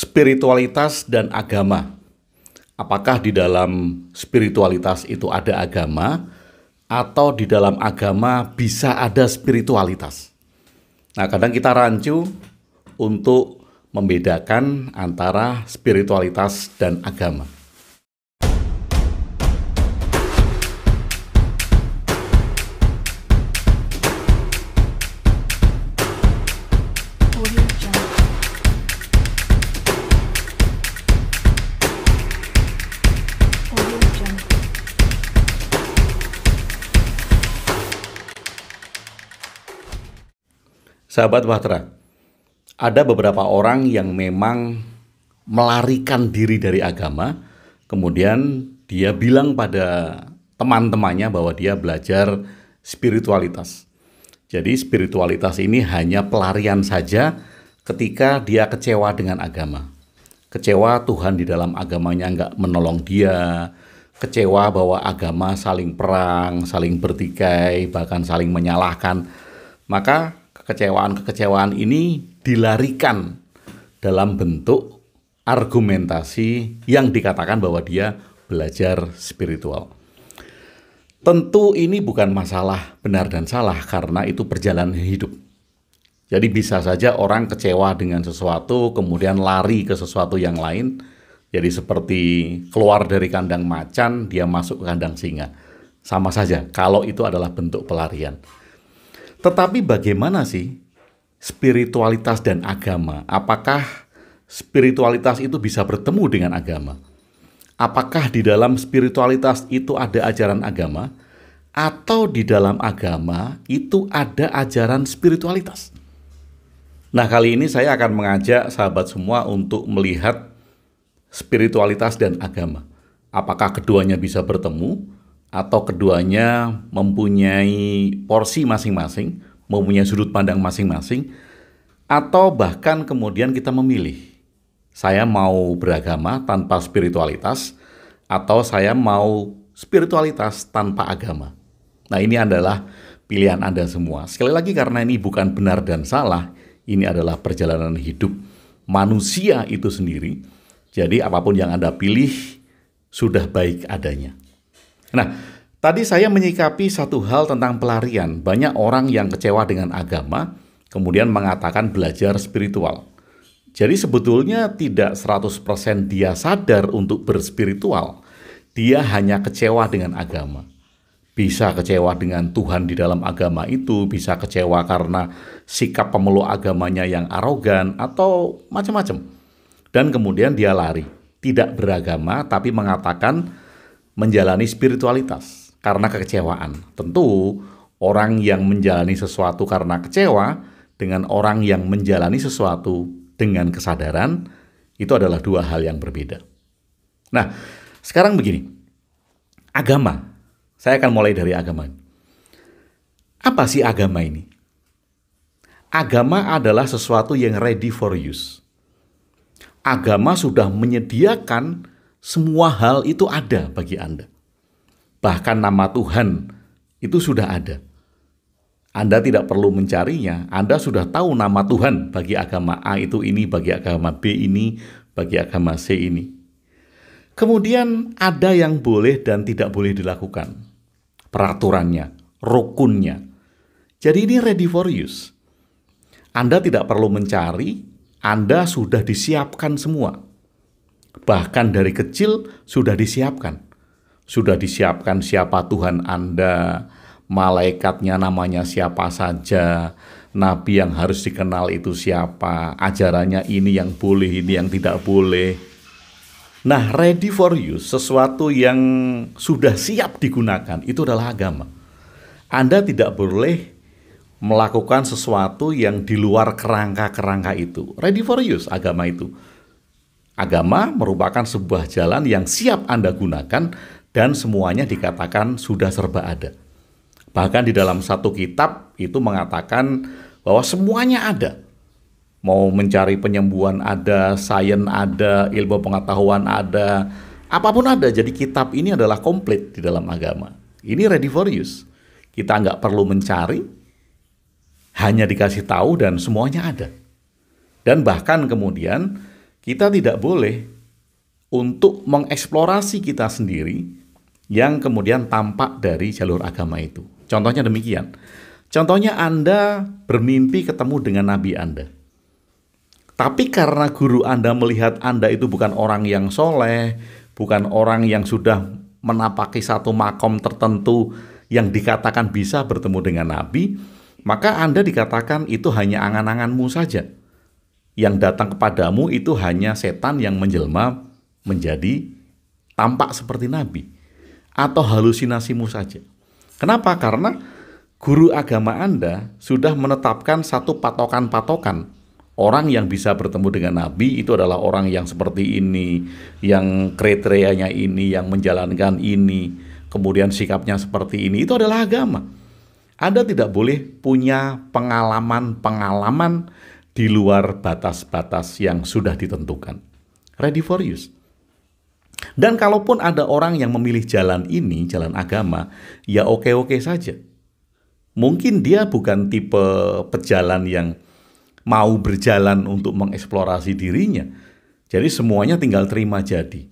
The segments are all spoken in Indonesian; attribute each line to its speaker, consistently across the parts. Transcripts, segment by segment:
Speaker 1: spiritualitas dan agama. Apakah di dalam spiritualitas itu ada agama atau di dalam agama bisa ada spiritualitas? Nah, kadang kita rancu untuk membedakan antara spiritualitas dan agama. Sahabat Bahtera, ada beberapa orang yang memang melarikan diri dari agama, kemudian dia bilang pada teman-temannya bahwa dia belajar spiritualitas. Jadi spiritualitas ini hanya pelarian saja ketika dia kecewa dengan agama. Kecewa Tuhan di dalam agamanya nggak menolong dia, kecewa bahwa agama saling perang, saling bertikai, bahkan saling menyalahkan. Maka kekecewaan-kekecewaan ini dilarikan dalam bentuk argumentasi yang dikatakan bahwa dia belajar spiritual. Tentu ini bukan masalah benar dan salah karena itu perjalanan hidup. Jadi bisa saja orang kecewa dengan sesuatu kemudian lari ke sesuatu yang lain. Jadi seperti keluar dari kandang macan dia masuk ke kandang singa. Sama saja kalau itu adalah bentuk pelarian. Tetapi bagaimana sih spiritualitas dan agama? Apakah spiritualitas itu bisa bertemu dengan agama? Apakah di dalam spiritualitas itu ada ajaran agama atau di dalam agama itu ada ajaran spiritualitas? Nah, kali ini saya akan mengajak sahabat semua untuk melihat spiritualitas dan agama. Apakah keduanya bisa bertemu? atau keduanya mempunyai porsi masing-masing, mempunyai sudut pandang masing-masing, atau bahkan kemudian kita memilih. Saya mau beragama tanpa spiritualitas, atau saya mau spiritualitas tanpa agama. Nah, ini adalah pilihan Anda semua. Sekali lagi, karena ini bukan benar dan salah, ini adalah perjalanan hidup manusia itu sendiri. Jadi, apapun yang Anda pilih sudah baik adanya. Nah, tadi saya menyikapi satu hal tentang pelarian. Banyak orang yang kecewa dengan agama, kemudian mengatakan belajar spiritual. Jadi sebetulnya tidak 100% dia sadar untuk berspiritual. Dia hanya kecewa dengan agama. Bisa kecewa dengan Tuhan di dalam agama itu, bisa kecewa karena sikap pemeluk agamanya yang arogan atau macam-macam. Dan kemudian dia lari, tidak beragama tapi mengatakan menjalani spiritualitas karena kekecewaan. Tentu orang yang menjalani sesuatu karena kecewa dengan orang yang menjalani sesuatu dengan kesadaran itu adalah dua hal yang berbeda. Nah, sekarang begini. Agama. Saya akan mulai dari agama. Apa sih agama ini? Agama adalah sesuatu yang ready for use. Agama sudah menyediakan semua hal itu ada bagi Anda. Bahkan nama Tuhan itu sudah ada. Anda tidak perlu mencarinya, Anda sudah tahu nama Tuhan bagi agama A itu ini, bagi agama B ini, bagi agama C ini. Kemudian ada yang boleh dan tidak boleh dilakukan. Peraturannya, rukunnya. Jadi ini ready for use. Anda tidak perlu mencari, Anda sudah disiapkan semua bahkan dari kecil sudah disiapkan. Sudah disiapkan siapa Tuhan Anda, malaikatnya namanya siapa saja, nabi yang harus dikenal itu siapa, ajarannya ini yang boleh, ini yang tidak boleh. Nah, ready for you sesuatu yang sudah siap digunakan, itu adalah agama. Anda tidak boleh melakukan sesuatu yang di luar kerangka-kerangka itu. Ready for use agama itu. Agama merupakan sebuah jalan yang siap Anda gunakan dan semuanya dikatakan sudah serba ada. Bahkan di dalam satu kitab itu mengatakan bahwa semuanya ada. Mau mencari penyembuhan ada, sains ada, ilmu pengetahuan ada, apapun ada. Jadi kitab ini adalah komplit di dalam agama. Ini ready for use. Kita nggak perlu mencari, hanya dikasih tahu dan semuanya ada. Dan bahkan kemudian kita tidak boleh untuk mengeksplorasi kita sendiri yang kemudian tampak dari jalur agama itu. Contohnya demikian. Contohnya Anda bermimpi ketemu dengan nabi Anda. Tapi karena guru Anda melihat Anda itu bukan orang yang soleh, bukan orang yang sudah menapaki satu makom tertentu yang dikatakan bisa bertemu dengan Nabi, maka Anda dikatakan itu hanya angan-anganmu saja yang datang kepadamu itu hanya setan yang menjelma menjadi tampak seperti nabi atau halusinasimu saja. Kenapa? Karena guru agama Anda sudah menetapkan satu patokan-patokan orang yang bisa bertemu dengan Nabi itu adalah orang yang seperti ini, yang kriterianya ini, yang menjalankan ini, kemudian sikapnya seperti ini. Itu adalah agama. Anda tidak boleh punya pengalaman-pengalaman di luar batas-batas yang sudah ditentukan. Ready for use. Dan kalaupun ada orang yang memilih jalan ini, jalan agama, ya oke-oke saja. Mungkin dia bukan tipe pejalan yang mau berjalan untuk mengeksplorasi dirinya. Jadi semuanya tinggal terima jadi.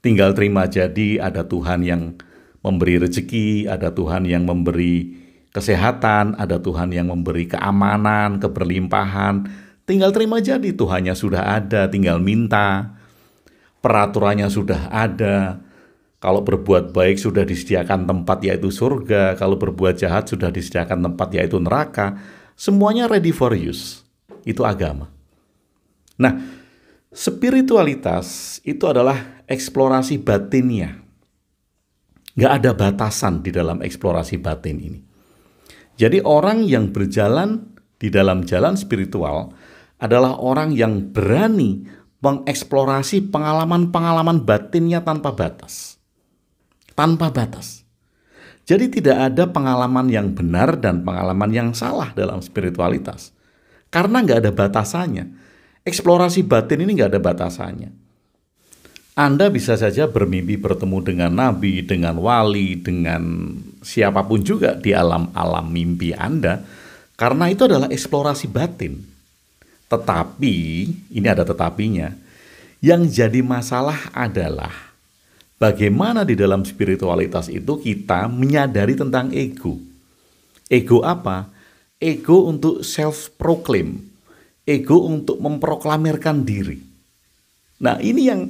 Speaker 1: Tinggal terima jadi ada Tuhan yang memberi rezeki, ada Tuhan yang memberi kesehatan, ada Tuhan yang memberi keamanan, keberlimpahan. Tinggal terima jadi, Tuhannya sudah ada, tinggal minta. Peraturannya sudah ada. Kalau berbuat baik sudah disediakan tempat yaitu surga, kalau berbuat jahat sudah disediakan tempat yaitu neraka. Semuanya ready for use. Itu agama. Nah, spiritualitas itu adalah eksplorasi batinnya. Gak ada batasan di dalam eksplorasi batin ini. Jadi orang yang berjalan di dalam jalan spiritual adalah orang yang berani mengeksplorasi pengalaman-pengalaman batinnya tanpa batas. Tanpa batas. Jadi tidak ada pengalaman yang benar dan pengalaman yang salah dalam spiritualitas. Karena nggak ada batasannya. Eksplorasi batin ini nggak ada batasannya. Anda bisa saja bermimpi bertemu dengan nabi, dengan wali, dengan siapapun juga di alam-alam mimpi Anda, karena itu adalah eksplorasi batin. Tetapi, ini ada tetapinya, yang jadi masalah adalah bagaimana di dalam spiritualitas itu kita menyadari tentang ego. Ego apa? Ego untuk self-proclaim, ego untuk memproklamirkan diri. Nah, ini yang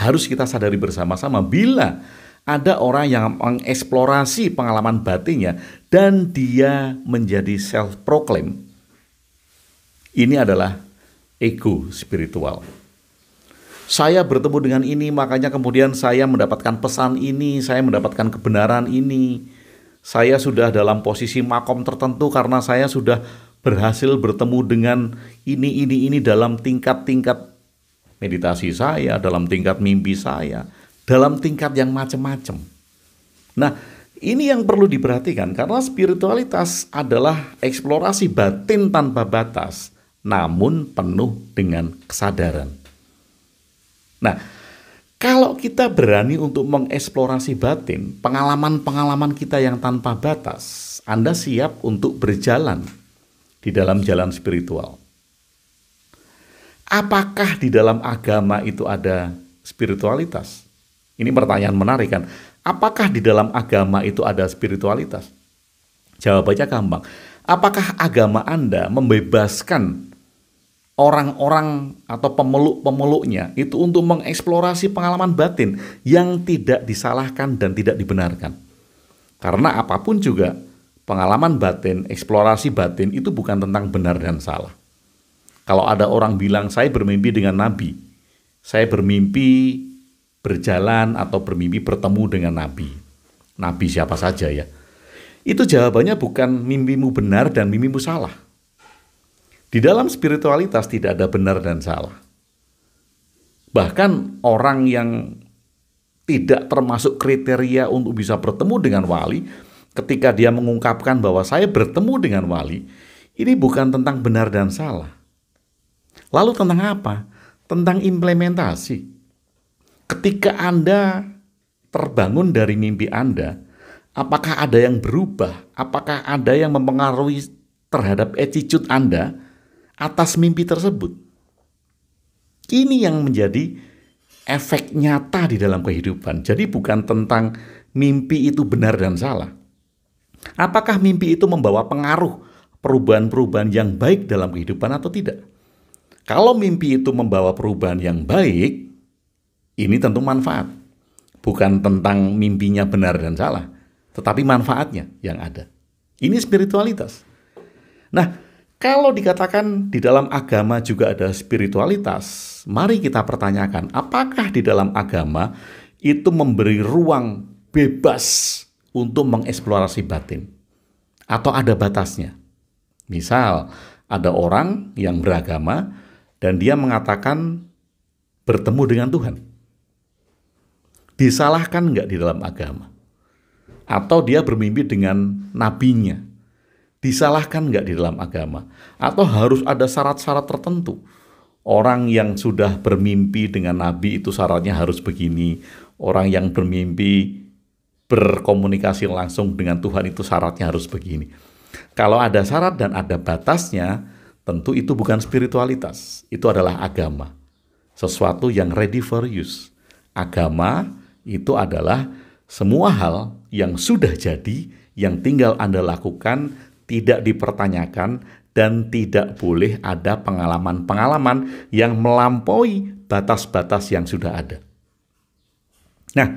Speaker 1: harus kita sadari bersama-sama bila ada orang yang mengeksplorasi pengalaman batinnya dan dia menjadi self proclaim. Ini adalah ego spiritual. Saya bertemu dengan ini, makanya kemudian saya mendapatkan pesan ini, saya mendapatkan kebenaran ini. Saya sudah dalam posisi makom tertentu karena saya sudah berhasil bertemu dengan ini, ini, ini dalam tingkat-tingkat meditasi saya, dalam tingkat mimpi saya, dalam tingkat yang macam-macam. Nah, ini yang perlu diperhatikan karena spiritualitas adalah eksplorasi batin tanpa batas namun penuh dengan kesadaran. Nah, kalau kita berani untuk mengeksplorasi batin, pengalaman-pengalaman kita yang tanpa batas, Anda siap untuk berjalan di dalam jalan spiritual. Apakah di dalam agama itu ada spiritualitas? Ini pertanyaan menarik kan. Apakah di dalam agama itu ada spiritualitas? Jawabannya gampang. Apakah agama Anda membebaskan orang-orang atau pemeluk-pemeluknya itu untuk mengeksplorasi pengalaman batin yang tidak disalahkan dan tidak dibenarkan? Karena apapun juga pengalaman batin, eksplorasi batin itu bukan tentang benar dan salah. Kalau ada orang bilang saya bermimpi dengan nabi, saya bermimpi berjalan atau bermimpi bertemu dengan nabi. Nabi siapa saja ya. Itu jawabannya bukan mimpimu benar dan mimpimu salah. Di dalam spiritualitas tidak ada benar dan salah. Bahkan orang yang tidak termasuk kriteria untuk bisa bertemu dengan wali, ketika dia mengungkapkan bahwa saya bertemu dengan wali, ini bukan tentang benar dan salah. Lalu tentang apa? Tentang implementasi. Ketika Anda terbangun dari mimpi Anda, apakah ada yang berubah? Apakah ada yang mempengaruhi terhadap attitude Anda atas mimpi tersebut? Ini yang menjadi efek nyata di dalam kehidupan. Jadi bukan tentang mimpi itu benar dan salah. Apakah mimpi itu membawa pengaruh perubahan-perubahan yang baik dalam kehidupan atau tidak? Kalau mimpi itu membawa perubahan yang baik, ini tentu manfaat. Bukan tentang mimpinya benar dan salah, tetapi manfaatnya yang ada. Ini spiritualitas. Nah, kalau dikatakan di dalam agama juga ada spiritualitas, mari kita pertanyakan, apakah di dalam agama itu memberi ruang bebas untuk mengeksplorasi batin? Atau ada batasnya? Misal, ada orang yang beragama dan dia mengatakan bertemu dengan Tuhan. Disalahkan nggak di dalam agama? Atau dia bermimpi dengan nabinya? Disalahkan nggak di dalam agama? Atau harus ada syarat-syarat tertentu? Orang yang sudah bermimpi dengan nabi itu syaratnya harus begini. Orang yang bermimpi berkomunikasi langsung dengan Tuhan itu syaratnya harus begini. Kalau ada syarat dan ada batasnya, Tentu itu bukan spiritualitas, itu adalah agama. Sesuatu yang ready for use. Agama itu adalah semua hal yang sudah jadi, yang tinggal Anda lakukan, tidak dipertanyakan, dan tidak boleh ada pengalaman-pengalaman yang melampaui batas-batas yang sudah ada. Nah,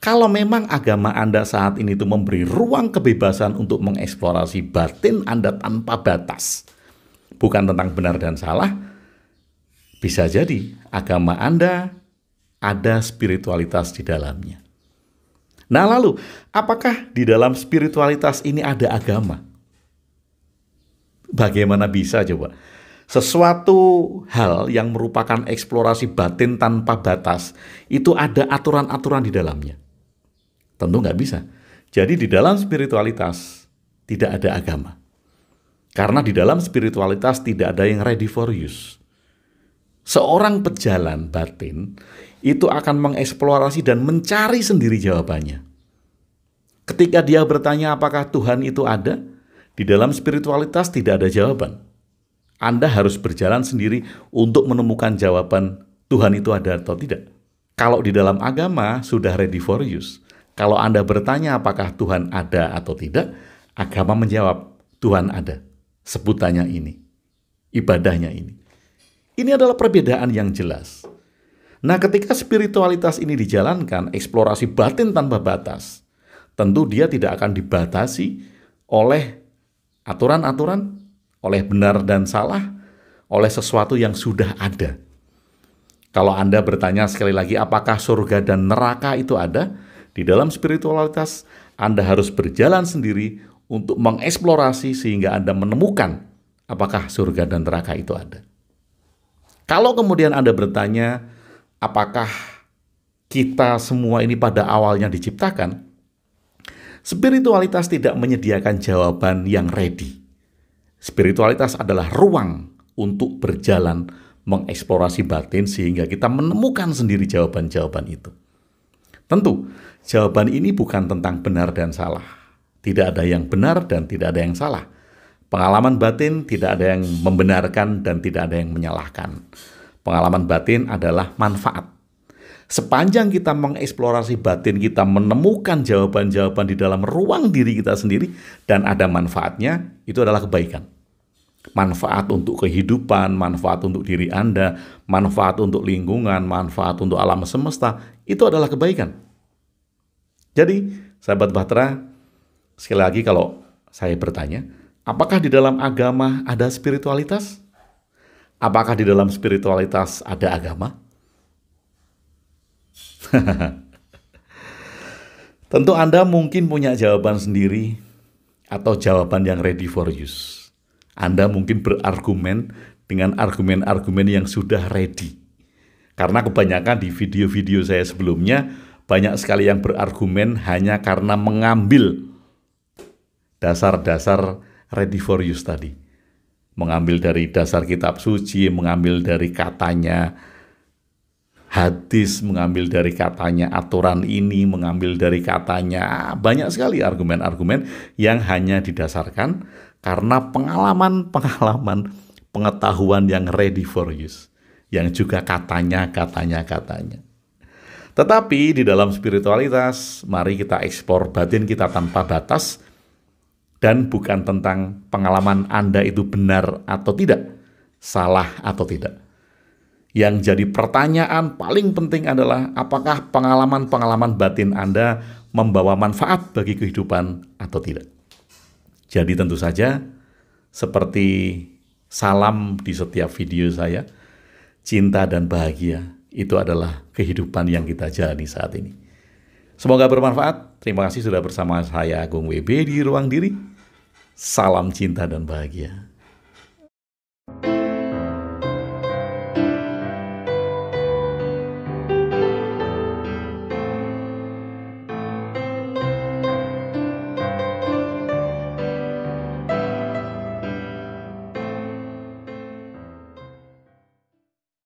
Speaker 1: kalau memang agama Anda saat ini itu memberi ruang kebebasan untuk mengeksplorasi batin Anda tanpa batas, bukan tentang benar dan salah. Bisa jadi agama Anda ada spiritualitas di dalamnya. Nah, lalu apakah di dalam spiritualitas ini ada agama? Bagaimana bisa coba? Sesuatu hal yang merupakan eksplorasi batin tanpa batas itu ada aturan-aturan di dalamnya. Tentu nggak bisa. Jadi di dalam spiritualitas tidak ada agama. Karena di dalam spiritualitas tidak ada yang ready for use. Seorang pejalan batin itu akan mengeksplorasi dan mencari sendiri jawabannya. Ketika dia bertanya apakah Tuhan itu ada, di dalam spiritualitas tidak ada jawaban. Anda harus berjalan sendiri untuk menemukan jawaban Tuhan itu ada atau tidak. Kalau di dalam agama sudah ready for use. Kalau Anda bertanya apakah Tuhan ada atau tidak, agama menjawab Tuhan ada sebutannya ini, ibadahnya ini. Ini adalah perbedaan yang jelas. Nah, ketika spiritualitas ini dijalankan, eksplorasi batin tanpa batas, tentu dia tidak akan dibatasi oleh aturan-aturan, oleh benar dan salah, oleh sesuatu yang sudah ada. Kalau Anda bertanya sekali lagi, apakah surga dan neraka itu ada? Di dalam spiritualitas, Anda harus berjalan sendiri untuk mengeksplorasi sehingga Anda menemukan apakah surga dan neraka itu ada. Kalau kemudian Anda bertanya, apakah kita semua ini pada awalnya diciptakan? Spiritualitas tidak menyediakan jawaban yang ready. Spiritualitas adalah ruang untuk berjalan mengeksplorasi batin sehingga kita menemukan sendiri jawaban-jawaban itu. Tentu, jawaban ini bukan tentang benar dan salah tidak ada yang benar dan tidak ada yang salah. Pengalaman batin tidak ada yang membenarkan dan tidak ada yang menyalahkan. Pengalaman batin adalah manfaat. Sepanjang kita mengeksplorasi batin kita, menemukan jawaban-jawaban di dalam ruang diri kita sendiri dan ada manfaatnya, itu adalah kebaikan. Manfaat untuk kehidupan, manfaat untuk diri Anda, manfaat untuk lingkungan, manfaat untuk alam semesta, itu adalah kebaikan. Jadi, sahabat Bahtera, Sekali lagi kalau saya bertanya, apakah di dalam agama ada spiritualitas? Apakah di dalam spiritualitas ada agama? Tentu Anda mungkin punya jawaban sendiri atau jawaban yang ready for use. Anda mungkin berargumen dengan argumen-argumen yang sudah ready. Karena kebanyakan di video-video saya sebelumnya banyak sekali yang berargumen hanya karena mengambil dasar-dasar ready for use tadi. Mengambil dari dasar kitab suci, mengambil dari katanya hadis, mengambil dari katanya aturan ini, mengambil dari katanya banyak sekali argumen-argumen yang hanya didasarkan karena pengalaman-pengalaman pengetahuan yang ready for use, yang juga katanya, katanya, katanya. Tetapi di dalam spiritualitas, mari kita ekspor batin kita tanpa batas, dan bukan tentang pengalaman Anda itu benar atau tidak, salah atau tidak. Yang jadi pertanyaan paling penting adalah apakah pengalaman-pengalaman batin Anda membawa manfaat bagi kehidupan atau tidak. Jadi tentu saja seperti salam di setiap video saya, cinta dan bahagia itu adalah kehidupan yang kita jalani saat ini. Semoga bermanfaat. Terima kasih sudah bersama saya Agung WB di Ruang Diri. Salam cinta dan bahagia.